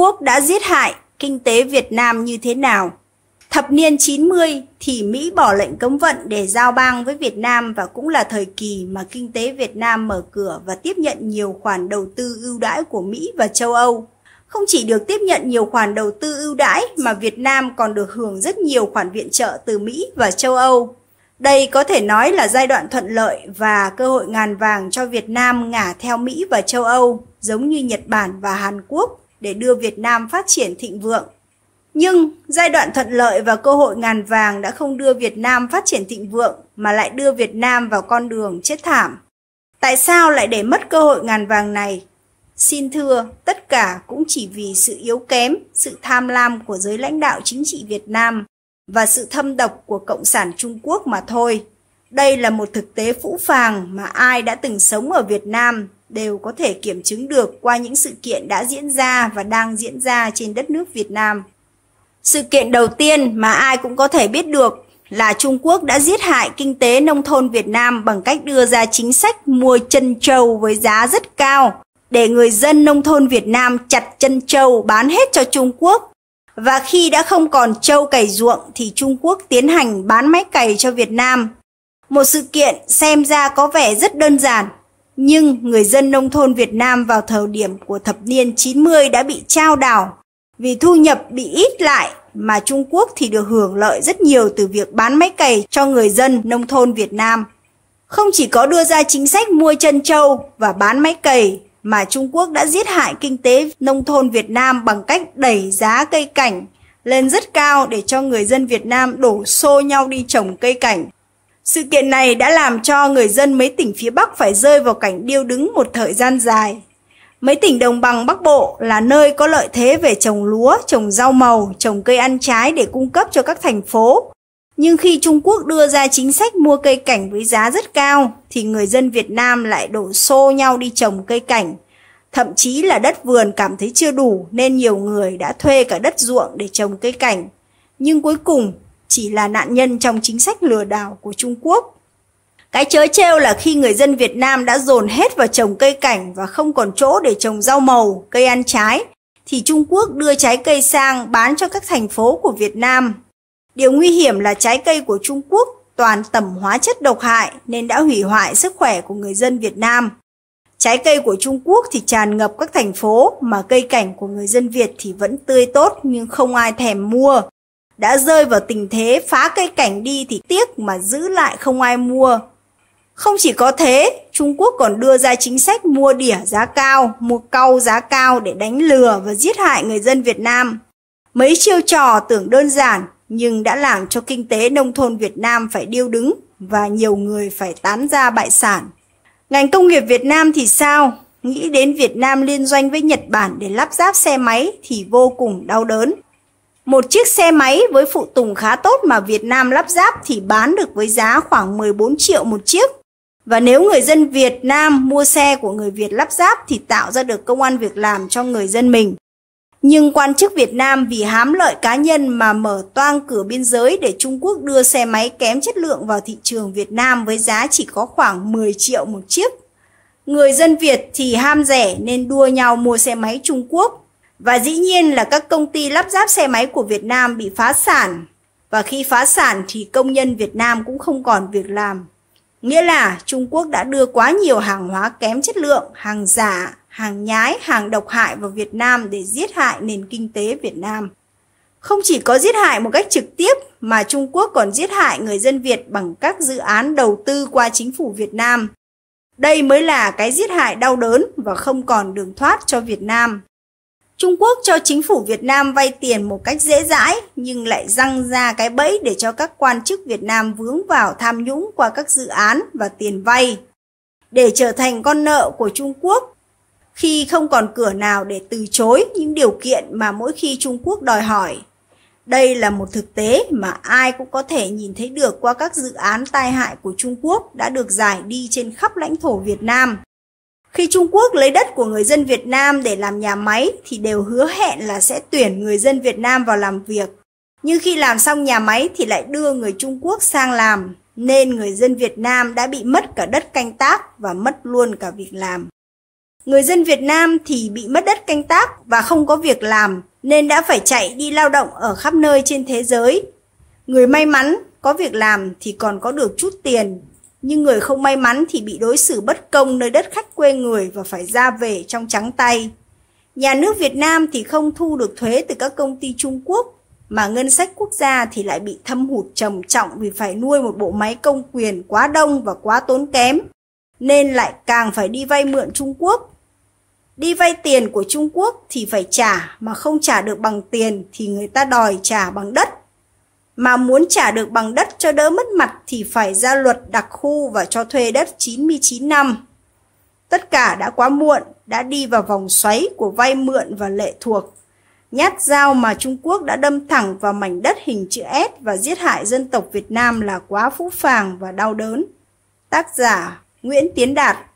Quốc đã giết hại kinh tế Việt Nam như thế nào. Thập niên 90 thì Mỹ bỏ lệnh cấm vận để giao bang với Việt Nam và cũng là thời kỳ mà kinh tế Việt Nam mở cửa và tiếp nhận nhiều khoản đầu tư ưu đãi của Mỹ và châu Âu. Không chỉ được tiếp nhận nhiều khoản đầu tư ưu đãi mà Việt Nam còn được hưởng rất nhiều khoản viện trợ từ Mỹ và châu Âu. Đây có thể nói là giai đoạn thuận lợi và cơ hội ngàn vàng cho Việt Nam ngả theo Mỹ và châu Âu, giống như Nhật Bản và Hàn Quốc để đưa Việt Nam phát triển thịnh vượng. Nhưng giai đoạn thuận lợi và cơ hội ngàn vàng đã không đưa Việt Nam phát triển thịnh vượng mà lại đưa Việt Nam vào con đường chết thảm. Tại sao lại để mất cơ hội ngàn vàng này? Xin thưa, tất cả cũng chỉ vì sự yếu kém, sự tham lam của giới lãnh đạo chính trị Việt Nam và sự thâm độc của Cộng sản Trung Quốc mà thôi. Đây là một thực tế phũ phàng mà ai đã từng sống ở Việt Nam đều có thể kiểm chứng được qua những sự kiện đã diễn ra và đang diễn ra trên đất nước Việt Nam. Sự kiện đầu tiên mà ai cũng có thể biết được là Trung Quốc đã giết hại kinh tế nông thôn Việt Nam bằng cách đưa ra chính sách mua chân trâu với giá rất cao để người dân nông thôn Việt Nam chặt chân trâu bán hết cho Trung Quốc. Và khi đã không còn trâu cày ruộng thì Trung Quốc tiến hành bán máy cày cho Việt Nam. Một sự kiện xem ra có vẻ rất đơn giản nhưng người dân nông thôn Việt Nam vào thời điểm của thập niên 90 đã bị trao đảo vì thu nhập bị ít lại mà Trung Quốc thì được hưởng lợi rất nhiều từ việc bán máy cày cho người dân nông thôn Việt Nam. Không chỉ có đưa ra chính sách mua chân trâu và bán máy cày mà Trung Quốc đã giết hại kinh tế nông thôn Việt Nam bằng cách đẩy giá cây cảnh lên rất cao để cho người dân Việt Nam đổ xô nhau đi trồng cây cảnh sự kiện này đã làm cho người dân mấy tỉnh phía Bắc phải rơi vào cảnh điêu đứng một thời gian dài. Mấy tỉnh đồng bằng Bắc Bộ là nơi có lợi thế về trồng lúa, trồng rau màu, trồng cây ăn trái để cung cấp cho các thành phố. Nhưng khi Trung Quốc đưa ra chính sách mua cây cảnh với giá rất cao, thì người dân Việt Nam lại đổ xô nhau đi trồng cây cảnh. Thậm chí là đất vườn cảm thấy chưa đủ nên nhiều người đã thuê cả đất ruộng để trồng cây cảnh. Nhưng cuối cùng, chỉ là nạn nhân trong chính sách lừa đảo của Trung Quốc. Cái chớ trêu là khi người dân Việt Nam đã dồn hết vào trồng cây cảnh và không còn chỗ để trồng rau màu, cây ăn trái, thì Trung Quốc đưa trái cây sang bán cho các thành phố của Việt Nam. Điều nguy hiểm là trái cây của Trung Quốc toàn tẩm hóa chất độc hại nên đã hủy hoại sức khỏe của người dân Việt Nam. Trái cây của Trung Quốc thì tràn ngập các thành phố mà cây cảnh của người dân Việt thì vẫn tươi tốt nhưng không ai thèm mua đã rơi vào tình thế phá cây cảnh đi thì tiếc mà giữ lại không ai mua. Không chỉ có thế, Trung Quốc còn đưa ra chính sách mua đỉa giá cao, mua cau giá cao để đánh lừa và giết hại người dân Việt Nam. Mấy chiêu trò tưởng đơn giản nhưng đã làm cho kinh tế nông thôn Việt Nam phải điêu đứng và nhiều người phải tán ra bại sản. Ngành công nghiệp Việt Nam thì sao? Nghĩ đến Việt Nam liên doanh với Nhật Bản để lắp ráp xe máy thì vô cùng đau đớn. Một chiếc xe máy với phụ tùng khá tốt mà Việt Nam lắp ráp thì bán được với giá khoảng 14 triệu một chiếc. Và nếu người dân Việt Nam mua xe của người Việt lắp ráp thì tạo ra được công an việc làm cho người dân mình. Nhưng quan chức Việt Nam vì hám lợi cá nhân mà mở toang cửa biên giới để Trung Quốc đưa xe máy kém chất lượng vào thị trường Việt Nam với giá chỉ có khoảng 10 triệu một chiếc. Người dân Việt thì ham rẻ nên đua nhau mua xe máy Trung Quốc và dĩ nhiên là các công ty lắp ráp xe máy của Việt Nam bị phá sản. Và khi phá sản thì công nhân Việt Nam cũng không còn việc làm. Nghĩa là Trung Quốc đã đưa quá nhiều hàng hóa kém chất lượng, hàng giả, hàng nhái, hàng độc hại vào Việt Nam để giết hại nền kinh tế Việt Nam. Không chỉ có giết hại một cách trực tiếp mà Trung Quốc còn giết hại người dân Việt bằng các dự án đầu tư qua chính phủ Việt Nam. Đây mới là cái giết hại đau đớn và không còn đường thoát cho Việt Nam. Trung Quốc cho chính phủ Việt Nam vay tiền một cách dễ dãi nhưng lại răng ra cái bẫy để cho các quan chức Việt Nam vướng vào tham nhũng qua các dự án và tiền vay. Để trở thành con nợ của Trung Quốc, khi không còn cửa nào để từ chối những điều kiện mà mỗi khi Trung Quốc đòi hỏi. Đây là một thực tế mà ai cũng có thể nhìn thấy được qua các dự án tai hại của Trung Quốc đã được giải đi trên khắp lãnh thổ Việt Nam. Khi Trung Quốc lấy đất của người dân Việt Nam để làm nhà máy thì đều hứa hẹn là sẽ tuyển người dân Việt Nam vào làm việc. Nhưng khi làm xong nhà máy thì lại đưa người Trung Quốc sang làm, nên người dân Việt Nam đã bị mất cả đất canh tác và mất luôn cả việc làm. Người dân Việt Nam thì bị mất đất canh tác và không có việc làm nên đã phải chạy đi lao động ở khắp nơi trên thế giới. Người may mắn có việc làm thì còn có được chút tiền nhưng người không may mắn thì bị đối xử bất công nơi đất khách quê người và phải ra về trong trắng tay. Nhà nước Việt Nam thì không thu được thuế từ các công ty Trung Quốc, mà ngân sách quốc gia thì lại bị thâm hụt trầm trọng vì phải nuôi một bộ máy công quyền quá đông và quá tốn kém, nên lại càng phải đi vay mượn Trung Quốc. Đi vay tiền của Trung Quốc thì phải trả, mà không trả được bằng tiền thì người ta đòi trả bằng đất mà muốn trả được bằng đất cho đỡ mất mặt thì phải ra luật đặc khu và cho thuê đất 99 năm. Tất cả đã quá muộn, đã đi vào vòng xoáy của vay mượn và lệ thuộc. Nhát dao mà Trung Quốc đã đâm thẳng vào mảnh đất hình chữ S và giết hại dân tộc Việt Nam là quá phũ phàng và đau đớn. Tác giả Nguyễn Tiến Đạt